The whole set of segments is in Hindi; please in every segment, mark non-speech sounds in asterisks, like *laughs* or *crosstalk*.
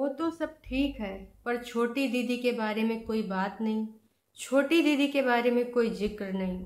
वो तो सब ठीक है पर छोटी दीदी के बारे में कोई बात नहीं छोटी दीदी के बारे में कोई जिक्र नहीं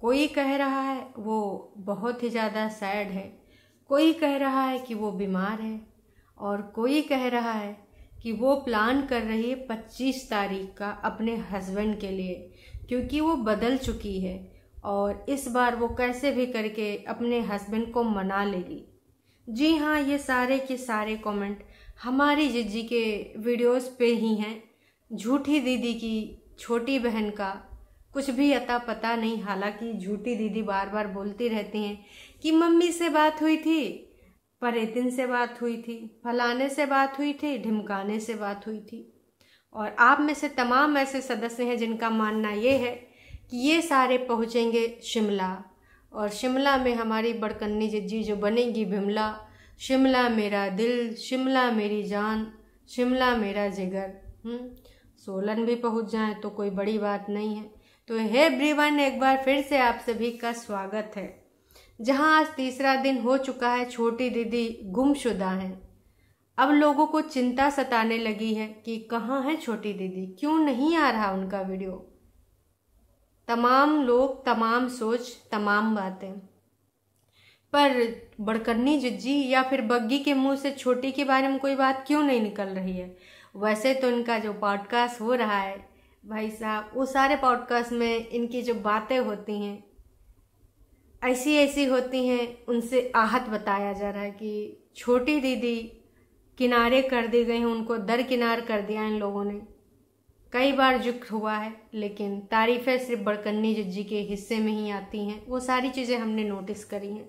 कोई कह रहा है वो बहुत ही ज़्यादा सैड है कोई कह रहा है कि वो बीमार है और कोई कह रहा है कि वो प्लान कर रही है पच्चीस तारीख का अपने हस्बैंड के लिए क्योंकि वो बदल चुकी है और इस बार वो कैसे भी करके अपने हस्बैंड को मना लेगी जी हाँ ये सारे के सारे कमेंट हमारी जिज्जी के वीडियोस पे ही हैं झूठी दीदी की छोटी बहन का कुछ भी अता पता नहीं हालांकि झूठी दीदी बार बार बोलती रहती हैं कि मम्मी से बात हुई थी परेतिन से बात हुई थी फलाने से बात हुई थी ढिमकाने से बात हुई थी और आप में से तमाम ऐसे सदस्य हैं जिनका मानना ये है कि ये सारे पहुँचेंगे शिमला और शिमला में हमारी बड़कन्नी जज्जी जो बनेगी भिमला शिमला मेरा दिल शिमला मेरी जान शिमला मेरा जिगर हम्म सोलन भी पहुंच जाए तो कोई बड़ी बात नहीं है तो हे ब्रीवन एक बार फिर से आप सभी का स्वागत है जहां आज तीसरा दिन हो चुका है छोटी दीदी गुमशुदा है अब लोगों को चिंता सताने लगी है कि कहाँ है छोटी दीदी क्यों नहीं आ रहा उनका वीडियो तमाम लोग तमाम सोच तमाम बातें पर बड़कन्नी जज्जी या फिर बग्गी के मुंह से छोटी के बारे में कोई बात क्यों नहीं निकल रही है वैसे तो इनका जो पॉडकास्ट हो रहा है भाई साहब वो सारे पॉडकास्ट में इनकी जो बातें होती हैं ऐसी ऐसी होती हैं उनसे आहत बताया जा रहा है कि छोटी दीदी किनारे कर दी गई हैं उनको दरकिनार कर दिया इन लोगों ने कई बार जिक्र हुआ है लेकिन तारीफ़ें सिर्फ बड़कन्नी जज्जी के हिस्से में ही आती हैं वो सारी चीज़ें हमने नोटिस करी हैं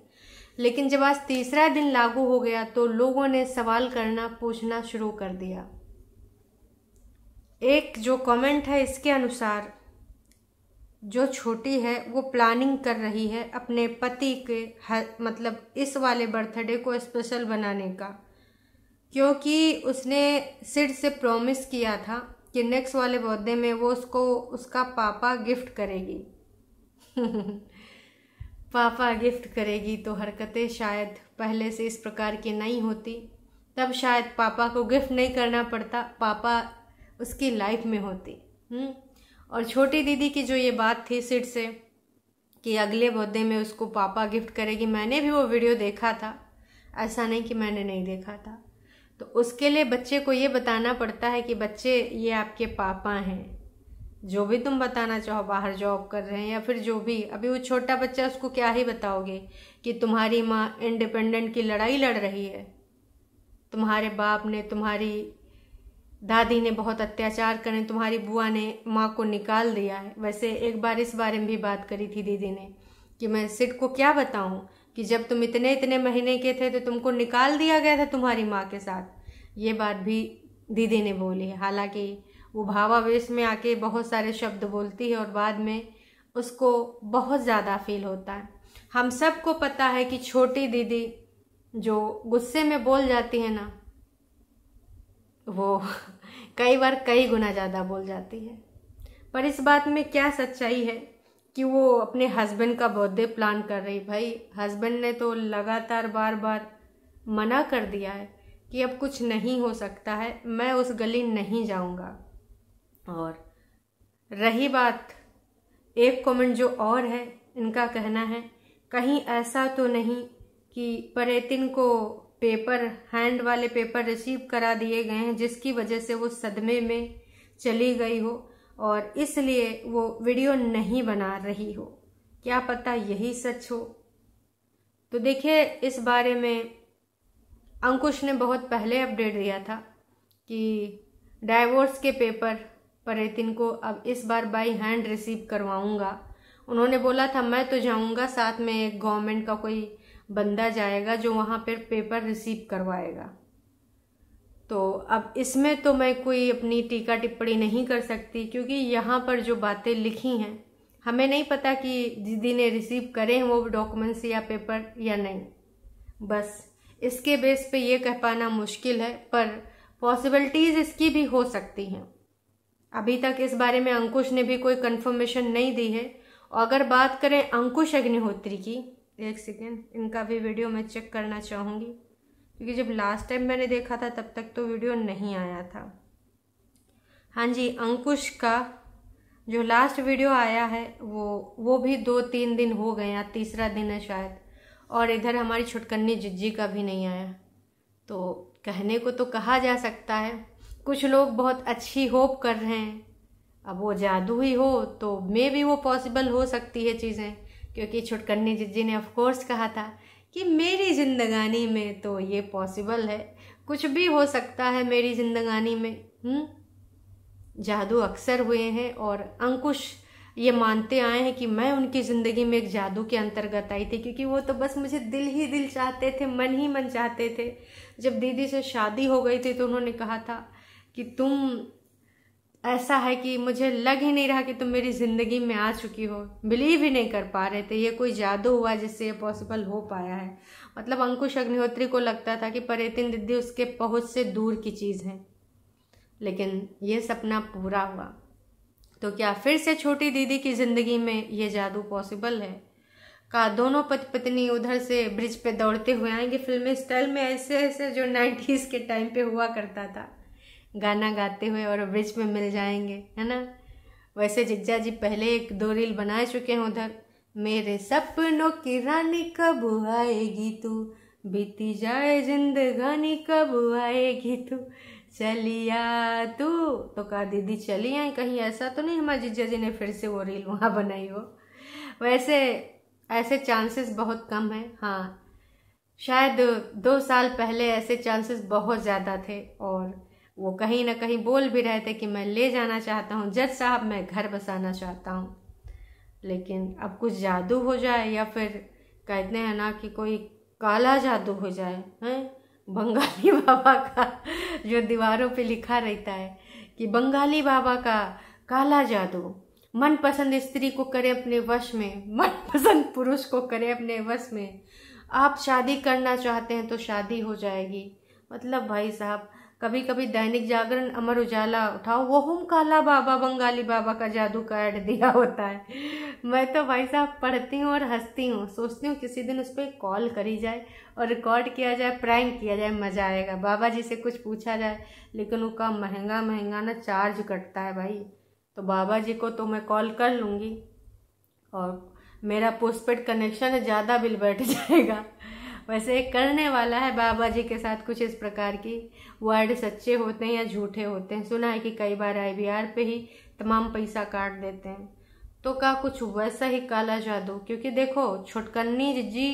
लेकिन जब आज तीसरा दिन लागू हो गया तो लोगों ने सवाल करना पूछना शुरू कर दिया एक जो कमेंट है इसके अनुसार जो छोटी है वो प्लानिंग कर रही है अपने पति के हर मतलब इस वाले बर्थडे को स्पेशल बनाने का क्योंकि उसने सिर से प्रॉमिस किया था कि नेक्स्ट वाले बर्थडे में वो उसको उसका पापा गिफ्ट करेगी *laughs* पापा गिफ्ट करेगी तो हरकतें शायद पहले से इस प्रकार की नहीं होती तब शायद पापा को गिफ्ट नहीं करना पड़ता पापा उसकी लाइफ में होती हुँ? हम्म? और छोटी दीदी की जो ये बात थी सिट से कि अगले बर्थडे में उसको पापा गिफ्ट करेगी मैंने भी वो वीडियो देखा था ऐसा नहीं कि मैंने नहीं देखा था तो उसके लिए बच्चे को ये बताना पड़ता है कि बच्चे ये आपके पापा हैं जो भी तुम बताना चाहो बाहर जॉब कर रहे हैं या फिर जो भी अभी वो छोटा बच्चा उसको क्या ही बताओगे कि तुम्हारी माँ इंडिपेंडेंट की लड़ाई लड़ रही है तुम्हारे बाप ने तुम्हारी दादी ने बहुत अत्याचार करें तुम्हारी बुआ ने माँ को निकाल दिया है वैसे एक बार इस बारे में भी बात करी थी दीदी ने कि मैं सिट को क्या बताऊँ कि जब तुम इतने इतने महीने के थे तो तुमको निकाल दिया गया था तुम्हारी माँ के साथ ये बात भी दीदी ने बोली हालांकि वो भावावेश में आके बहुत सारे शब्द बोलती है और बाद में उसको बहुत ज़्यादा फील होता है हम सबको पता है कि छोटी दीदी जो गुस्से में बोल जाती है ना वो *laughs* कई बार कई गुना ज़्यादा बोल जाती है पर इस बात में क्या सच्चाई है कि वो अपने हस्बैंड का बर्थडे प्लान कर रही भाई हस्बैंड ने तो लगातार बार बार मना कर दिया है कि अब कुछ नहीं हो सकता है मैं उस गली नहीं जाऊंगा और रही बात एक कमेंट जो और है इनका कहना है कहीं ऐसा तो नहीं कि परेतिन को पेपर हैंड वाले पेपर रिसीव करा दिए गए हैं जिसकी वजह से वो सदमे में चली गई हो और इसलिए वो वीडियो नहीं बना रही हो क्या पता यही सच हो तो देखिए इस बारे में अंकुश ने बहुत पहले अपडेट दिया था कि डाइवोर्स के पेपर पर परेतिन को अब इस बार बाई हैंड रिसीव करवाऊंगा उन्होंने बोला था मैं तो जाऊंगा साथ में एक गवर्नमेंट का कोई बंदा जाएगा जो वहाँ पर पेपर रिसीव करवाएगा तो अब इसमें तो मैं कोई अपनी टीका टिप्पणी नहीं कर सकती क्योंकि यहाँ पर जो बातें लिखी हैं हमें नहीं पता कि दीदी ने रिसीव करे हैं वो डॉक्यूमेंट्स या पेपर या नहीं बस इसके बेस पे ये कह पाना मुश्किल है पर पॉसिबिलिटीज़ इसकी भी हो सकती हैं अभी तक इस बारे में अंकुश ने भी कोई कंफर्मेशन नहीं दी है और अगर बात करें अंकुश अग्निहोत्री की एक सेकेंड इनका भी वीडियो मैं चेक करना चाहूँगी क्योंकि जब लास्ट टाइम मैंने देखा था तब तक तो वीडियो नहीं आया था हाँ जी अंकुश का जो लास्ट वीडियो आया है वो वो भी दो तीन दिन हो गए या तीसरा दिन है शायद और इधर हमारी छुटकन्नी जिज्जी का भी नहीं आया तो कहने को तो कहा जा सकता है कुछ लोग बहुत अच्छी होप कर रहे हैं अब वो जादू ही हो तो मे भी वो पॉसिबल हो सकती है चीज़ें क्योंकि छुटकन्नी जिज्जी ने ऑफकोर्स कहा था कि मेरी ज़िंदगानी में तो ये पॉसिबल है कुछ भी हो सकता है मेरी ज़िंदगानी में हम्म? जादू अक्सर हुए हैं और अंकुश ये मानते आए हैं कि मैं उनकी ज़िंदगी में एक जादू के अंतर्गत आई थी क्योंकि वो तो बस मुझे दिल ही दिल चाहते थे मन ही मन चाहते थे जब दीदी से शादी हो गई थी तो उन्होंने कहा था कि तुम ऐसा है कि मुझे लग ही नहीं रहा कि तुम मेरी ज़िंदगी में आ चुकी हो बिलीव ही नहीं कर पा रहे थे ये कोई जादू हुआ जिससे ये पॉसिबल हो पाया है मतलब अंकुश अग्निहोत्री को लगता था कि परेतिन दीदी उसके पहुँच से दूर की चीज़ है लेकिन ये सपना पूरा हुआ तो क्या फिर से छोटी दीदी की ज़िंदगी में ये जादू पॉसिबल है का दोनों पति पत्नी उधर से ब्रिज पे दौड़ते हुए आएंगे फिल्म स्टाइल में ऐसे ऐसे जो नाइन्टीज़ के टाइम पे हुआ करता था गाना गाते हुए और ब्रिज पे मिल जाएंगे है ना वैसे जिज्जा जी पहले एक दो रील बना चुके हैं उधर मेरे सपनों की रानी कब आएगी तू बीती जाए जिंदगानी कब आएगी तू चलिया तू तो कहा दीदी चली आई कहीं ऐसा तो नहीं हमारे जिज्जा जी ने फिर से वो रील वहाँ बनाई हो वैसे ऐसे चांसेस बहुत कम हैं हाँ शायद दो साल पहले ऐसे चांसेस बहुत ज़्यादा थे और वो कहीं ना कहीं बोल भी रहे थे कि मैं ले जाना चाहता हूँ जज साहब मैं घर बसाना चाहता हूँ लेकिन अब कुछ जादू हो जाए या फिर कहते हैं ना कि कोई काला जादू हो जाए हैं बंगाली *laughs* बाबा का जो दीवारों पे लिखा रहता है कि बंगाली बाबा का काला जादू मनपसंद स्त्री को करे अपने वश में मनपसंद पुरुष को करे अपने वश में आप शादी करना चाहते हैं तो शादी हो जाएगी मतलब भाई साहब कभी कभी दैनिक जागरण अमर उजाला उठाओ वो हम काला बाबा बंगाली बाबा का जादू का ऐड दिया होता है मैं तो भाई साहब पढ़ती हूँ और हंसती हूँ सोचती हूँ किसी दिन उस पर कॉल करी जाए और रिकॉर्ड किया जाए प्रैंक किया जाए मज़ा आएगा बाबा जी से कुछ पूछा जाए लेकिन उनका महंगा महंगा ना चार्ज कटता है भाई तो बाबा जी को तो मैं कॉल कर लूँगी और मेरा पोस्टपेड कनेक्शन ज़्यादा बिल बैठ *laughs* जाएगा वैसे करने वाला है बाबा जी के साथ कुछ इस प्रकार की वर्ड सच्चे होते हैं या झूठे होते हैं सुना है कि कई बार आईवीआर पे ही तमाम पैसा काट देते हैं तो का कुछ वैसा ही काला जादू क्योंकि देखो छुटकन्नी जिज्जी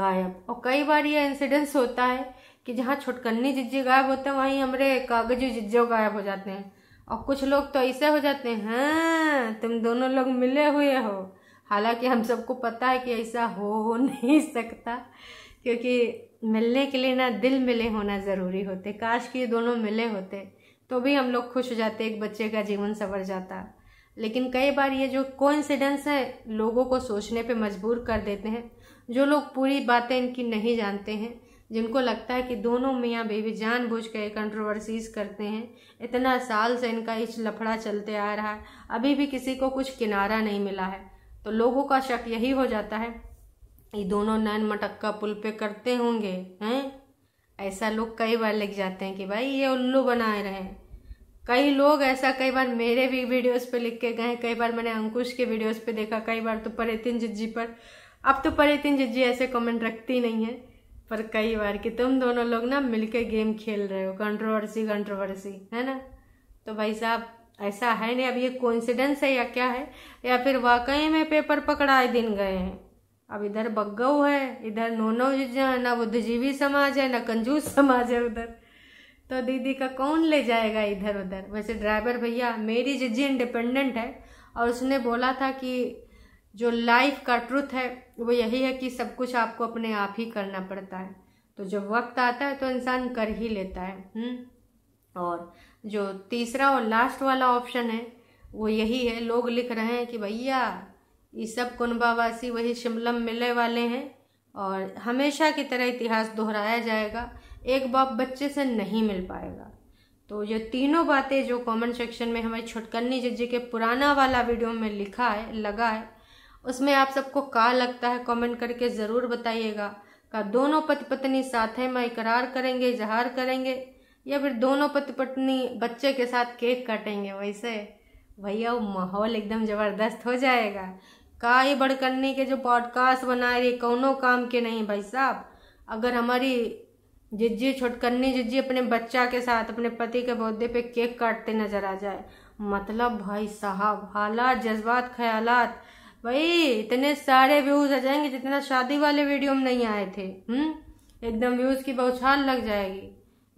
गायब और कई बार ये इंसिडेंस होता है कि जहाँ छुटकन्नी जिज्जी गायब होते हैं वहीं हमारे कागजी जिज्जो गायब हो जाते हैं और कुछ लोग तो ऐसे हो जाते हैं हाँ तुम दोनों लोग मिले हुए हो हालांकि हम सबको पता है कि ऐसा हो नहीं सकता क्योंकि मिलने के लिए ना दिल मिले होना ज़रूरी होते काश कि ये दोनों मिले होते तो भी हम लोग खुश हो जाते एक बच्चे का जीवन संवर जाता लेकिन कई बार ये जो कोइंसिडेंस है लोगों को सोचने पे मजबूर कर देते हैं जो लोग पूरी बातें इनकी नहीं जानते हैं जिनको लगता है कि दोनों मियाँ बेबी जान बूझ के कंट्रोवर्सीज करते हैं इतना साल से इनका इस लफड़ा चलते आ रहा है अभी भी किसी को कुछ किनारा नहीं मिला है तो लोगों का शक यही हो जाता है ये दोनों नैन मटक्का पुल पे करते होंगे हैं ऐसा लोग कई बार लिख जाते हैं कि भाई ये उल्लू बनाए रहे कई लोग ऐसा कई बार मेरे भी वीडियोस पे लिख के गए कई बार मैंने अंकुश के वीडियोस पे देखा कई बार तो परेतिन जिज्जी पर अब तो परेतिन जिज्जी ऐसे कमेंट रखती नहीं है पर कई बार कि तुम दोनों लोग ना मिलके गेम खेल रहे हो कंट्रोवर्सी कंट्रोवर्सी है ना तो भाई साहब ऐसा है नहीं अब ये कोइंसिडेंस है या क्या है या फिर वाकई में पेपर पकड़ाए दिन गए हैं अब इधर बग्गव है इधर नोनो है ना बुद्धिजीवी समाज है ना कंजूस समाज है उधर तो दीदी का कौन ले जाएगा इधर उधर वैसे ड्राइवर भैया मेरी जिज्जी इंडिपेंडेंट है और उसने बोला था कि जो लाइफ का ट्रुथ है वो यही है कि सब कुछ आपको अपने आप ही करना पड़ता है तो जब वक्त आता है तो इंसान कर ही लेता है हुँ? हम्म? और जो तीसरा और लास्ट वाला ऑप्शन है वो यही है लोग लिख रहे हैं कि भैया ये सब कुनबावासी वही शिमलम मिले वाले हैं और हमेशा की तरह इतिहास दोहराया जाएगा एक बाप बच्चे से नहीं मिल पाएगा तो ये तीनों बातें जो कमेंट सेक्शन में हमारे छुटकन्नी जी के पुराना वाला वीडियो में लिखा है लगा है उसमें आप सबको का लगता है कमेंट करके ज़रूर बताइएगा का दोनों पति पत्नी साथ हैं मैं इकरार करेंगे इजहार करेंगे या फिर दोनों पति पत्नी बच्चे के साथ केक काटेंगे वैसे भैया वो माहौल एकदम ज़बरदस्त हो जाएगा का ही भड़कने के जो पॉडकास्ट बना रही कौनो काम के नहीं भाई साहब अगर हमारी जिज्जी छोटकन्नी जिज्जी अपने बच्चा के साथ अपने पति के बर्थडे पे केक काटते नजर आ जाए मतलब भाई साहब हालात जज्बात ख्यालात भाई इतने सारे व्यूज आ जाएंगे जितना शादी वाले वीडियो में नहीं आए थे हम्म एकदम व्यूज की बहुछाल लग जाएगी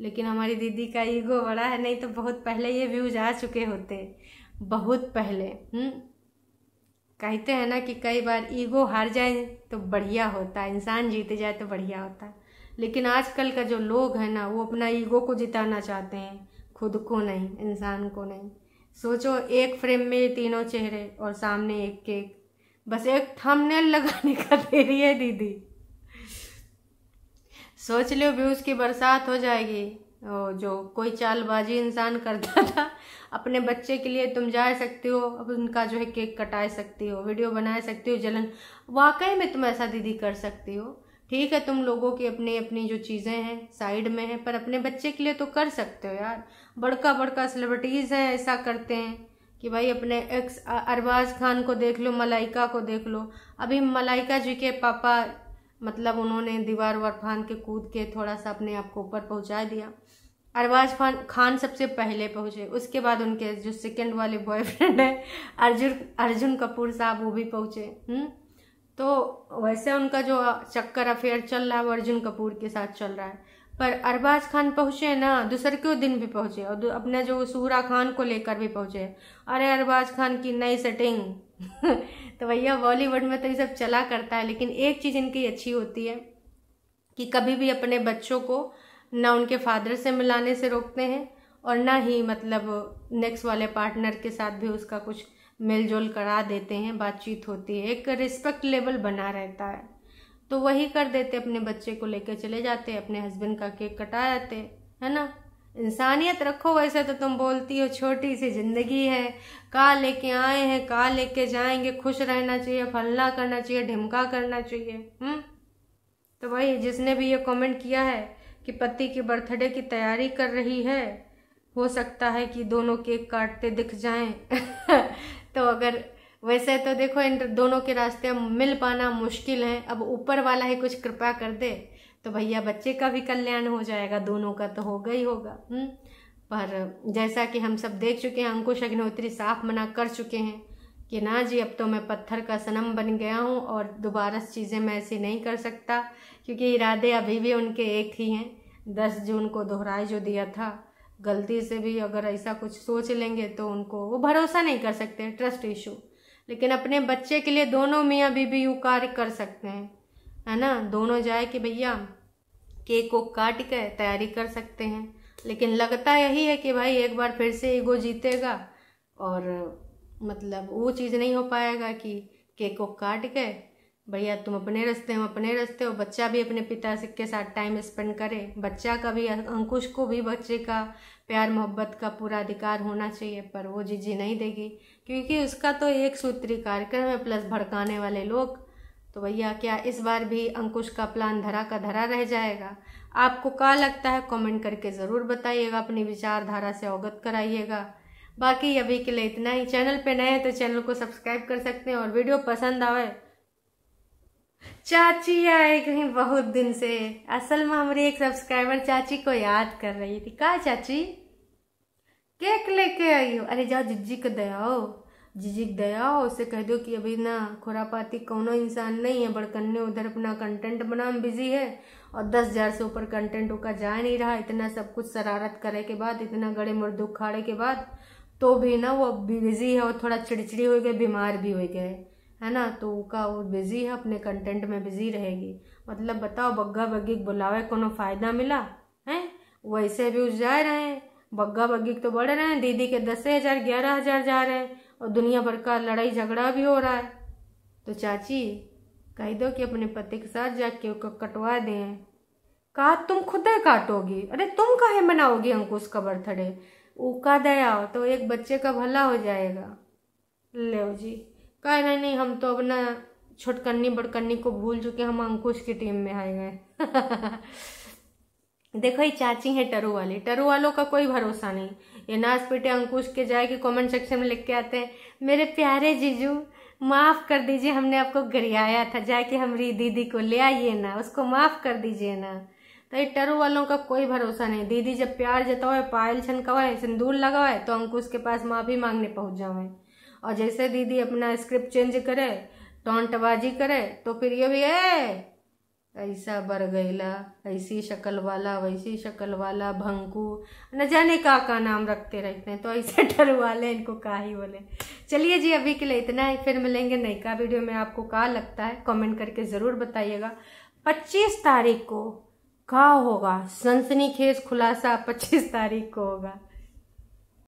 लेकिन हमारी दीदी का ईगो बड़ा है नहीं तो बहुत पहले ये व्यूज आ चुके होते बहुत पहले हम्म कहते हैं ना कि कई बार ईगो हार जाए तो बढ़िया होता है इंसान जीत जाए तो बढ़िया होता है लेकिन आजकल का जो लोग है ना वो अपना ईगो को जिताना चाहते हैं खुद को नहीं इंसान को नहीं सोचो एक फ्रेम में तीनों चेहरे और सामने एक केक बस एक थंबनेल लगाने का *laughs* रही है दीदी सोच लो व्यूज़ की बरसात हो जाएगी तो जो कोई चालबाजी इंसान करता था अपने बच्चे के लिए तुम जा सकती हो अब उनका जो है केक कटा सकती हो वीडियो बना सकती हो जलन वाकई में तुम ऐसा दीदी कर सकती हो ठीक है तुम लोगों की अपनी अपनी जो चीज़ें हैं साइड में हैं पर अपने बच्चे के लिए तो कर सकते हो यार बड़का बड़का सेलिब्रिटीज़ हैं ऐसा करते हैं कि भाई अपने एक्स अरबाज खान को देख लो मलाइका को देख लो अभी मलाइका जी के पापा मतलब उन्होंने दीवार वार फांद के कूद के थोड़ा सा अपने आप को ऊपर पहुंचा दिया अरबाज खान खान सबसे पहले पहुंचे उसके बाद उनके जो सेकंड वाले बॉयफ्रेंड है अर्जुन अर्जुन कपूर साहब वो भी पहुंचे हम्म? तो वैसे उनका जो चक्कर अफेयर चल रहा है वो अर्जुन कपूर के साथ चल रहा है पर अरबाज खान पहुंचे ना दूसरे के दिन भी पहुंचे और अपने जो सूरा खान को लेकर भी पहुंचे अरे अरबाज खान की नई सेटिंग *laughs* *laughs* तो भैया बॉलीवुड में तो ये सब चला करता है लेकिन एक चीज़ इनकी अच्छी होती है कि कभी भी अपने बच्चों को ना उनके फादर से मिलाने से रोकते हैं और ना ही मतलब नेक्स्ट वाले पार्टनर के साथ भी उसका कुछ मिलजुल करा देते हैं बातचीत होती है एक रिस्पेक्ट लेवल बना रहता है तो वही कर देते अपने बच्चे को लेकर चले जाते अपने हस्बैंड का केक कटा जाते है ना इंसानियत रखो वैसे तो तुम बोलती हो छोटी सी जिंदगी है का लेके आए हैं का लेके जाएंगे खुश रहना चाहिए फलना करना चाहिए ढिमका करना चाहिए हम्म तो वही जिसने भी ये कमेंट किया है कि पति की बर्थडे की तैयारी कर रही है हो सकता है कि दोनों केक काटते दिख जाएं *laughs* तो अगर वैसे तो देखो इन दोनों के रास्ते मिल पाना मुश्किल है अब ऊपर वाला ही कुछ कृपा कर दे तो भैया बच्चे का भी कल्याण हो जाएगा दोनों का तो होगा ही होगा हुँ? हम्म? पर जैसा कि हम सब देख चुके हैं अंकुश अग्निहोत्री साफ मना कर चुके हैं कि ना जी अब तो मैं पत्थर का सनम बन गया हूँ और दोबारा चीज़ें मैं ऐसी नहीं कर सकता क्योंकि इरादे अभी भी उनके एक ही हैं दस जून को दोहराए जो दिया था गलती से भी अगर ऐसा कुछ सोच लेंगे तो उनको वो भरोसा नहीं कर सकते ट्रस्ट इशू लेकिन अपने बच्चे के लिए दोनों मियाँ बीबी यू कार्य कर सकते हैं है ना दोनों जाए कि भैया केक को काट के तैयारी कर सकते हैं लेकिन लगता यही है कि भाई एक बार फिर से ईगो जीतेगा और मतलब वो चीज़ नहीं हो पाएगा कि केक को काट के भैया तुम अपने रास्ते हम अपने रास्ते हो बच्चा भी अपने पिता के साथ टाइम स्पेंड करे बच्चा का भी अं-, अंकुश को भी बच्चे का प्यार मोहब्बत का पूरा अधिकार होना चाहिए पर वो जीजी नहीं देगी क्योंकि उसका तो एक सूत्री कार्यक्रम है प्लस भड़काने वाले लोग तो भैया क्या इस बार भी अंकुश का प्लान धरा का धरा रह जाएगा आपको क्या लगता है कमेंट करके ज़रूर बताइएगा अपनी विचारधारा से अवगत कराइएगा बाकी अभी के लिए इतना ही चैनल पे नए हैं तो चैनल को सब्सक्राइब कर सकते हैं और वीडियो पसंद आवे चाची आए कहीं बहुत दिन से असल में हमारी एक सब्सक्राइबर चाची को याद कर रही थी कहा चाची केक लेके आई हो अरे जाओ जिज्जी को दयाओ जिजिक दया हो उसे कह दो कि अभी ना खुरापाती कौनो इंसान नहीं है बड़कन्ने उधर अपना कंटेंट बना में बिजी है और दस हज़ार से ऊपर कंटेंट उनका जा नहीं रहा इतना सब कुछ शरारत करे के बाद इतना गड़े मर्द उखाड़े के बाद तो भी ना वो बिजी है और थोड़ा चिड़चिड़ी हो गए बीमार भी हो गए है ना तो उनका वो बिजी है अपने कंटेंट में बिजी रहेगी मतलब बताओ बग्गा बग्घी बुलावे कोनो फ़ायदा मिला है वैसे भी उस जा रहे हैं बग्घा बग्घी तो बढ़ रहे हैं दीदी के दस हज़ार ग्यारह हज़ार जा रहे हैं और दुनिया भर का लड़ाई झगड़ा भी हो रहा है तो चाची कह दो कि अपने पति के साथ जाके कटवा दें कहा तुम खुद काटोगी अरे तुम कहे मनाओगी अंकुश का बर्थडे ऊका दया हो तो एक बच्चे का भला हो जाएगा ले जी कहे नहीं नहीं हम तो अपना छोटकन्नी बड़कन्नी को भूल चुके हम अंकुश की टीम में आए गए *laughs* देखो ये चाची हैं टरू वाली टरू वालों का कोई भरोसा नहीं ये पीटे अंकुश के जाए कि कमेंट सेक्शन में लिख के आते हैं मेरे प्यारे जीजू माफ़ कर दीजिए हमने आपको गरियाया था जाके हमारी दीदी को ले आइए ना उसको माफ़ कर दीजिए ना तो ये टरू वालों का कोई भरोसा नहीं दीदी जब प्यार जताओ पायल छनकाओ सिंदूर लगावाए है तो अंकुश के पास माफ़ी मांगने पहुँच जाओ और जैसे दीदी अपना स्क्रिप्ट चेंज करे टॉन्टबाजी करे तो फिर ये भी है ऐसा बरगैला ऐसी शक्ल वाला वैसी शक्ल वाला भंकू न जाने का का नाम रखते रहते हैं तो ऐसे *laughs* डर वाले इनको का ही बोले चलिए जी अभी के लिए इतना ही फिर मिलेंगे नई का वीडियो में आपको का लगता है कमेंट करके ज़रूर बताइएगा 25 तारीख को का होगा सनसनीखेज खुलासा 25 तारीख को होगा